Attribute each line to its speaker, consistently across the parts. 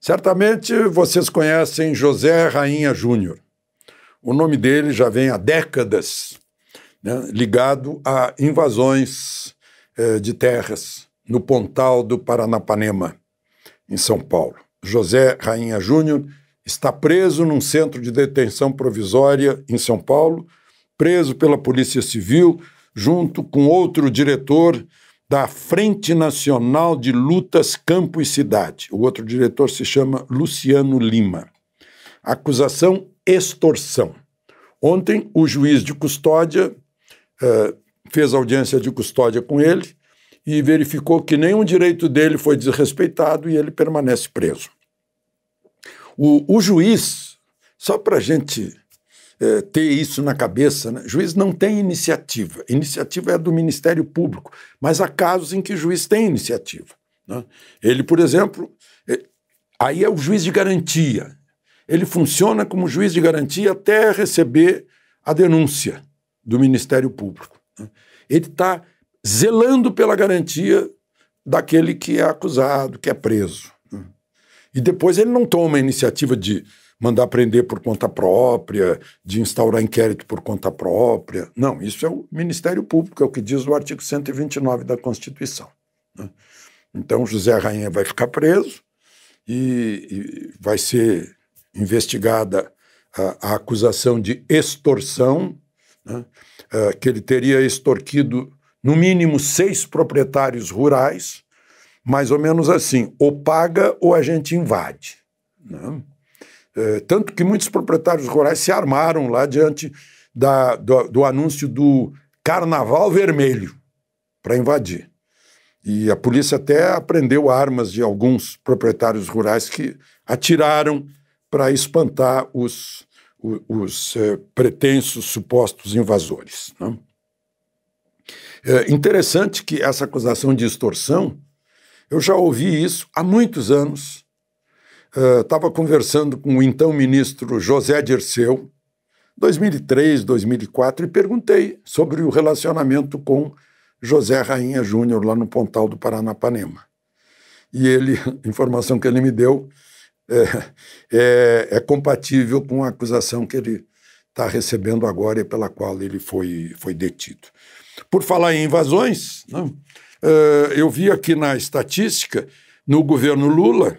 Speaker 1: Certamente vocês conhecem José Rainha Júnior. O nome dele já vem há décadas né, ligado a invasões eh, de terras no Pontal do Paranapanema, em São Paulo. José Rainha Júnior está preso num centro de detenção provisória em São Paulo, preso pela Polícia Civil, junto com outro diretor da Frente Nacional de Lutas Campo e Cidade. O outro diretor se chama Luciano Lima. Acusação extorsão. Ontem, o juiz de custódia uh, fez audiência de custódia com ele e verificou que nenhum direito dele foi desrespeitado e ele permanece preso. O, o juiz, só para a gente é, ter isso na cabeça. Né? Juiz não tem iniciativa. Iniciativa é do Ministério Público, mas há casos em que o juiz tem iniciativa. Né? Ele, por exemplo, é, aí é o juiz de garantia. Ele funciona como juiz de garantia até receber a denúncia do Ministério Público. Né? Ele está zelando pela garantia daquele que é acusado, que é preso. E depois ele não toma a iniciativa de mandar prender por conta própria, de instaurar inquérito por conta própria. Não, isso é o Ministério Público, é o que diz o artigo 129 da Constituição. Né? Então, José Rainha vai ficar preso e, e vai ser investigada a, a acusação de extorsão, né? Eh, que ele teria extorquido no mínimo seis proprietários rurais mais ou menos assim: ou paga ou a gente invade. Né? É, tanto que muitos proprietários rurais se armaram lá diante da, do, do anúncio do Carnaval Vermelho para invadir. E a polícia até apreendeu armas de alguns proprietários rurais que atiraram para espantar os, os, os é, pretensos supostos invasores. Né? É interessante que essa acusação de extorsão eu já ouvi isso há muitos anos. Estava eh, uh, conversando com o então ministro José Dirceu, 2003, 2004, e perguntei sobre o relacionamento com José Rainha Júnior, lá no Pontal do Paranapanema. E ele, a informação que ele me deu é, é, é compatível com a acusação que ele está recebendo agora e pela qual ele foi, foi detido. Por falar em invasões, não? Uh, eu vi aqui na estatística, no governo Lula,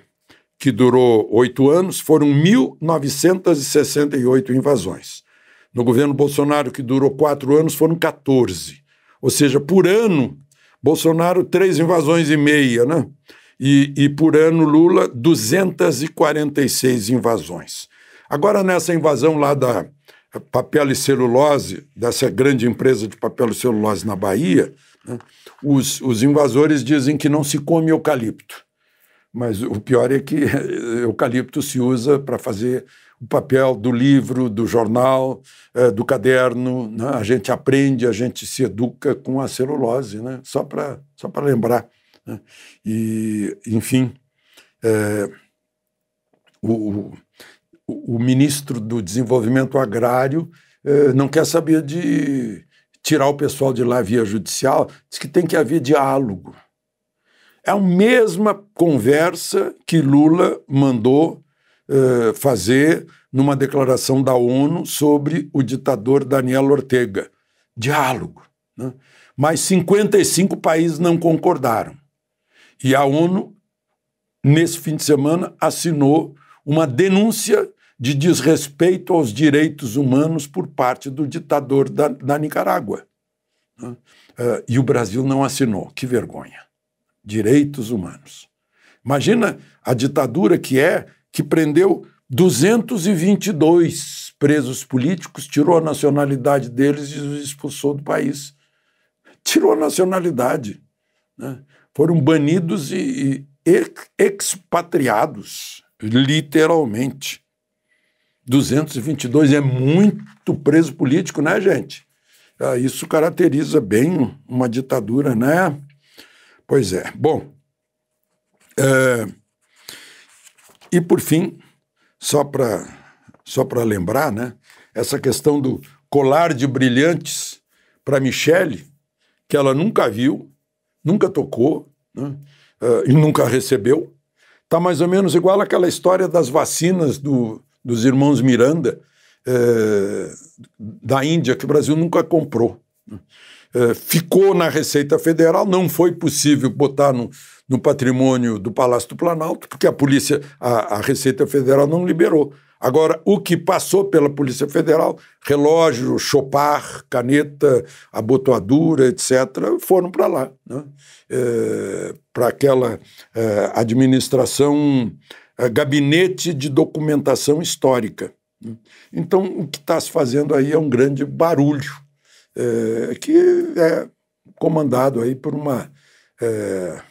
Speaker 1: que durou oito anos, foram 1.968 invasões. No governo Bolsonaro, que durou quatro anos, foram 14. Ou seja, por ano, Bolsonaro, três invasões e meia, né? E, e por ano, Lula, 246 invasões. Agora, nessa invasão lá da papel e celulose, dessa grande empresa de papel e celulose na Bahia, os, os invasores dizem que não se come eucalipto, mas o pior é que eucalipto se usa para fazer o papel do livro, do jornal, é, do caderno. Né? A gente aprende, a gente se educa com a celulose, né? só para só lembrar. Né? E, enfim, é, o, o, o, ministro do Desenvolvimento Agrário é, não quer saber de tirar o pessoal de lá via judicial, diz que tem que haver diálogo. É a mesma conversa que Lula mandou uh, fazer numa declaração da ONU sobre o ditador Daniel Ortega. Diálogo. Né? Mas 55 países não concordaram. E a ONU, nesse fim de semana, assinou uma denúncia de desrespeito aos direitos humanos por parte do ditador da, da Nicarágua. Né? Uh, e o Brasil não assinou, que vergonha. Direitos humanos. Imagina a ditadura que é, que prendeu 222 presos políticos, tirou a nacionalidade deles e os expulsou do país. Tirou a nacionalidade. Né? Foram banidos e, e expatriados, literalmente. 222 é muito preso político, né, gente? Ah, isso caracteriza bem uma ditadura, né? Pois é. Bom, é, e por fim, só para só lembrar, né? Essa questão do colar de brilhantes para Michele, que ela nunca viu, nunca tocou né? Ah, e nunca recebeu, está mais ou menos igual àquela história das vacinas do, dos irmãos Miranda, é, da Índia, que o Brasil nunca comprou. É, ficou na Receita Federal, não foi possível botar no, no patrimônio do Palácio do Planalto, porque a polícia, a, a Receita Federal não liberou. Agora, o que passou pela Polícia Federal, relógio, chopar, caneta, abotoadura, etc., foram para lá, né? é, para aquela é, administração, é, gabinete de documentação histórica. Né? Então, o que está se fazendo aí é um grande barulho, é, que é comandado aí por uma. É,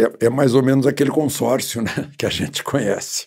Speaker 1: é, é mais ou menos aquele consórcio né, que a gente conhece.